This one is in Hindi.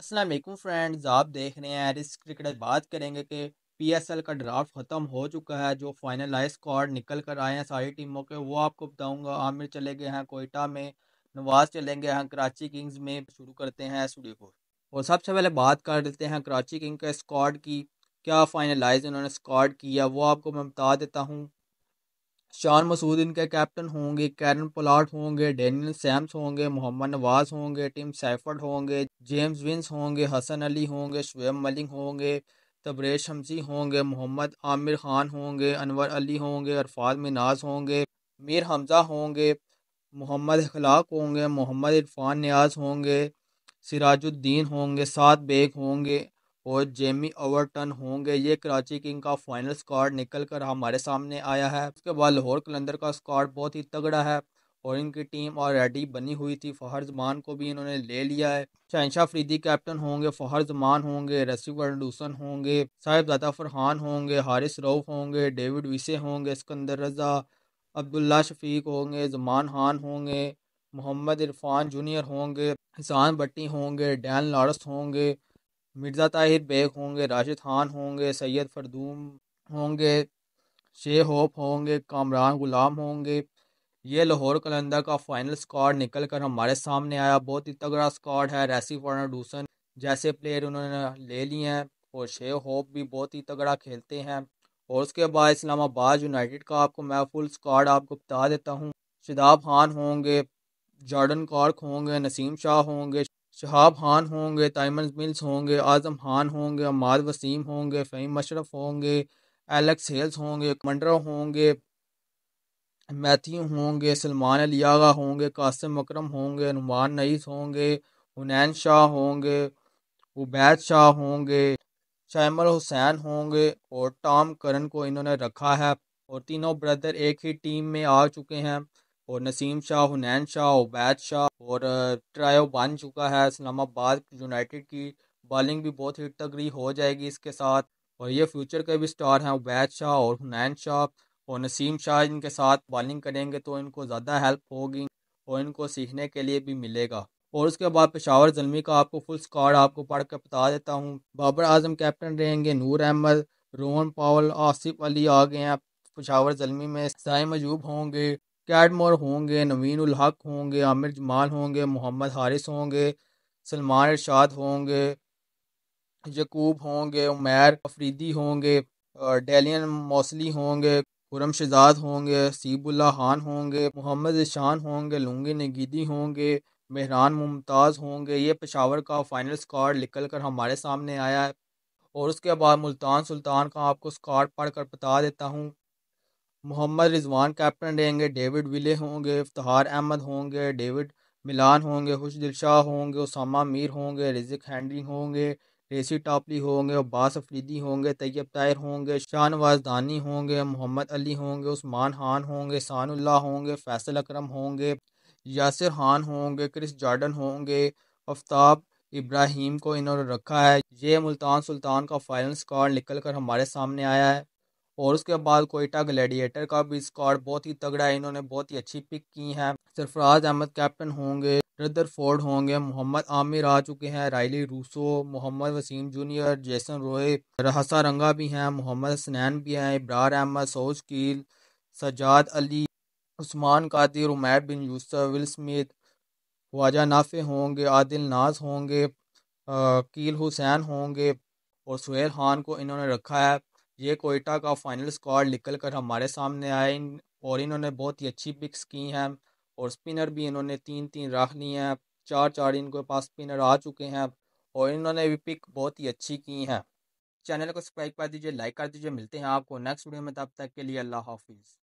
असलम फ्रेंड्स आप देख रहे हैं रिस्क क्रिकेट बात करेंगे कि पीएसएल का ड्राफ्ट ख़त्म हो चुका है जो फाइनलाइज स्क्वाड निकल कर आए हैं सारी टीमों के वो आपको बताऊंगा आमिर चले गए हैं कोयटा में नवाज चले गए हैं कराची किंग्स में शुरू करते हैं स्टूडियो को और सबसे पहले बात कर लेते हैं कराची किंग के स्क्वाड की क्या फाइनलाइज उन्होंने स्क्वाड किया वो आपको मैं बता देता हूँ शान मसूद इनके कैप्टन होंगे कैरन पोलार्ट होंगे डेनियल सैम्स होंगे मोहम्मद नवाज होंगे टिम सैफर्ड होंगे जेम्स विंस होंगे हसन अली होंगे शुएब मलिंग होंगे तब्रेश शमसी होंगे मोहम्मद आमिर खान होंगे अनवर अली होंगे अरफात मिनाज होंगे मीर हमज़ा होंगे मोहम्मद अखलाक होंगे मोहम्मद इरफान न्याज होंगे सिराजुद्दीन होंगे सात बेग होंगे और जेमी ओवरटन होंगे ये कराची किंग का फाइनल स्कॉड निकल कर हमारे सामने आया है उसके बाद लाहौर कलंदर का स्कॉड बहुत ही तगड़ा है और इनकी टीम ऑलरेडी बनी हुई थी फ़हर जमान को भी इन्होंने ले लिया है शहनशाह फरीदी कैप्टन होंगे फ़हर जमान होंगे रसी फर्डूसन होंगे साहिबजादा फरहान होंगे हारिस रऊफ होंगे डेविड विसे होंगे सिकंदर रजा अब्दुल्ला शफीक होंगे जमान खान होंगे मोहम्मद इरफान जूनियर होंगे हिसान भट्टी होंगे डैन लारस होंगे मिर्ज़ा ताहिर बेग होंगे राशिद खान होंगे सैयद फरदूम होंगे शे होप होंगे कामरान गुलाम होंगे ये लाहौर कलंदर का फाइनल स्कॉड निकल कर हमारे सामने आया बहुत ही तगड़ा स्कॉड है रेसी वार्नर डूसन जैसे प्लेयर उन्होंने ले लिए हैं और शे होप भी बहुत ही तगड़ा खेलते हैं और उसके बाद इस्लामाबाद यूनाइटेड का आपको मैं फुल स्कॉड आपको बता देता हूँ शिदाब खान होंगे जॉर्डन कॉर्क होंगे नसीम शाह होंगे शहाब खान होंगे टाइमन मिल्स होंगे आज़म खान होंगे अमाद वसीम होंगे फ़हीम मशरफ होंगे एलेक्स हेल्स होंगे कमंडरा होंगे मैथ्यू होंगे सलमान अलियागा होंगे कासिम अक्रम होंगे नुमान नईस होंगे हुनैन शाह होंगे उबैद शाह होंगे शैमल हुसैन होंगे और टॉम करन को इन्होंने रखा है और तीनों ब्रदर एक ही टीम में आ चुके हैं और नसीम शाह हुनैन शाह उबैद शाह और ट्रायो बन चुका है इस्लामाबाद यूनाइटेड की बॉलिंग भी बहुत हिट तगड़ी हो जाएगी इसके साथ और ये फ्यूचर के भी स्टार हैं उबैद शाह और हुनैन शाह और नसीम शाह इनके साथ बॉलिंग करेंगे तो इनको ज़्यादा हेल्प होगी और इनको सीखने के लिए भी मिलेगा और उसके बाद पेशावर जलमी का आपको फुल स्कॉड आपको पढ़ कर बता देता हूँ बाबर आजम कैप्टन रहेंगे नूर अहमद रोहन पावल आसिफ अली आ गए हैं पेशावर जलमी में साय मजूब होंगे कैडमोर होंगे नवीन उल हक होंगे आमिर जमाल होंगे मोहम्मद हारिस होंगे सलमान इरशाद होंगे यकूब होंगे उमैर अफरीदी होंगे डेलियन मौसली होंगे खुरम शहजाद होंगे सीबुल्ला खान होंगे मोहम्मद शान होंगे लुंगी नगीदी होंगे मेहरान मुमताज़ होंगे ये पेशावर का फ़ाइनल स्कॉड निकल कर हमारे सामने आया है और उसके बाद मुल्तान सुल्तान का आपको स्कॉड पढ़ कर बता देता हूँ मोहम्मद रिजवान कैप्टन रहेंगे डेविड विले होंगे इफ्तार अहमद होंगे डेविड मिलान होंगे खुश दिलशाह होंगे उसामा मीर होंगे रिजिक हैंडरी होंगे रेसी टापली होंगे अब्बास अफरीदी होंगे तैयब तायर होंगे शाहनवाज दानी होंगे मोहम्मद अली होंगे उस्मान खान होंगे सानुल्ला होंगे फैसल अकरम होंगे यासिर खान होंगे क्रिस जॉर्डन होंगे आफ्ताब इब्राहिम को इन्होंने रखा है ये मुल्तान सुल्तान का फाइनल स्कॉर निकल कर हमारे सामने आया है और उसके बाद कोयटा ग्लैडिएटर का भी स्कॉड बहुत ही तगड़ा है इन्होंने बहुत ही अच्छी पिक की है सरफराज अहमद कैप्टन होंगे रदर फोर्ड होंगे मोहम्मद आमिर आ चुके हैं Rilee Rossouw Mohammad Wasim junior Jason Roy रहसा रंगा भी हैं मोहम्मद स्नैन भी हैं इब्रार अहमद सोज कील सजाद अली उस्मान कादिर उमैर बिन यूसफ विल स्मिथ ख्वाजा नाफे होंगे आदिल नाज होंगे कील हुसैन होंगे और सुहेल खान को इन्होंने रखा है ये कोयटा का फाइनल स्क्वाड निकल कर हमारे सामने आए और इन्होंने बहुत ही अच्छी पिक्स की हैं और स्पिनर भी इन्होंने तीन तीन रख ली हैं चार चार इनके पास स्पिनर आ चुके हैं और इन्होंने भी पिक बहुत ही अच्छी की हैं चैनल को सब्सक्राइब कर दीजिए लाइक कर दीजिए मिलते हैं आपको नेक्स्ट वीडियो में तब तक के लिए अल्लाह हाफिज़